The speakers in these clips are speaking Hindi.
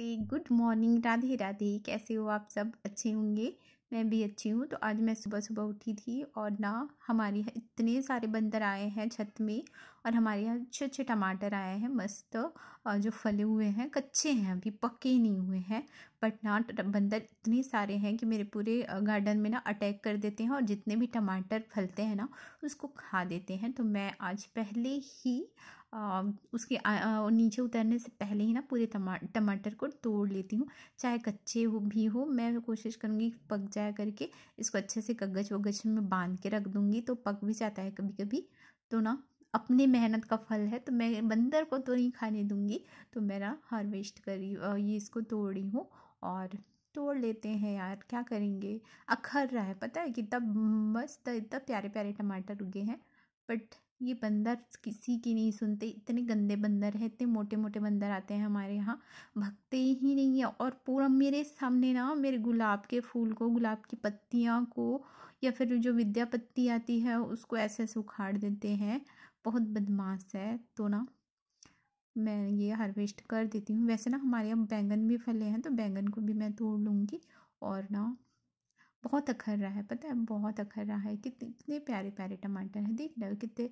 नमस्ते गुड मॉर्निंग राधे राधे कैसे हो आप सब अच्छे होंगे मैं भी अच्छी हूँ तो आज मैं सुबह सुबह उठी थी और ना हमारे यहाँ इतने सारे बंदर आए हैं छत में और हमारे यहाँ अच्छे अच्छे टमाटर आए हैं मस्त और जो फले हुए हैं कच्चे हैं अभी पके नहीं हुए हैं बट ना बंदर इतने सारे हैं कि मेरे पूरे गार्डन में ना अटैक कर देते हैं और जितने भी टमाटर फलते हैं ना उसको खा देते हैं तो मैं आज पहले ही उसके आ, नीचे उतरने से पहले ही ना पूरे टमा टमाटर को तोड़ लेती हूँ चाहे कच्चे हो भी हो मैं कोशिश करूँगी पक जाया करके इसको अच्छे से कगज वगज में बांध के रख दूँगी तो पक भी जाता है कभी कभी तो ना अपनी मेहनत का फल है तो मैं बंदर को तो नहीं खाने दूँगी तो मेरा हार्वेस्ट करी ये इसको तोड़ी हूँ और तोड़ लेते हैं यार क्या करेंगे अखर रहा है पता है कितना मस्त इतना प्यारे प्यारे टमाटर उगे हैं बट ये बंदर किसी की नहीं सुनते इतने गंदे बंदर हैं इतने मोटे मोटे बंदर आते हैं हमारे यहाँ भगते ही नहीं है और पूरा मेरे सामने ना मेरे गुलाब के फूल को गुलाब की पत्तियाँ को या फिर जो विद्या पत्ती आती है उसको ऐसे ऐसे उखाड़ देते हैं बहुत बदमाश है तो ना मैं ये हार्वेस्ट कर देती हूँ वैसे ना हमारे यहाँ बैंगन भी फले हैं तो बैंगन को भी मैं तोड़ लूँगी और ना बहुत अखर रहा है पता है बहुत अखर रहा है कितने इतने प्यारे प्यारे टमाटर हैं देख रहे हो कितने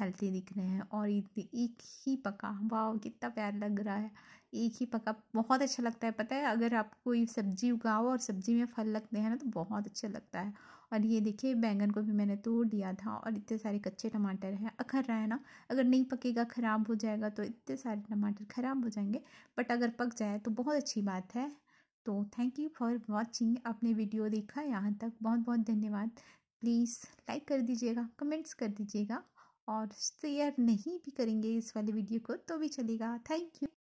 हेल्थी दिख रहे हैं और एक ही पका वाह कितना प्यार लग रहा है एक ही पका बहुत अच्छा लगता है पता है अगर आप कोई सब्जी उगाओ और सब्जी में फल लगते हैं ना तो बहुत अच्छा लगता है और ये देखिए बैंगन को भी मैंने तोड़ दिया था और इतने सारे कच्चे टमाटर हैं अखर रहा है ना अगर नहीं पकेगा ख़राब हो जाएगा तो इतने सारे टमाटर ख़राब हो जाएंगे बट अगर पक जाए तो बहुत अच्छी बात है तो थैंक यू फॉर वॉचिंग आपने वीडियो देखा यहाँ तक बहुत बहुत धन्यवाद प्लीज़ लाइक कर दीजिएगा कमेंट्स कर दीजिएगा और शेयर नहीं भी करेंगे इस वाले वीडियो को तो भी चलेगा थैंक यू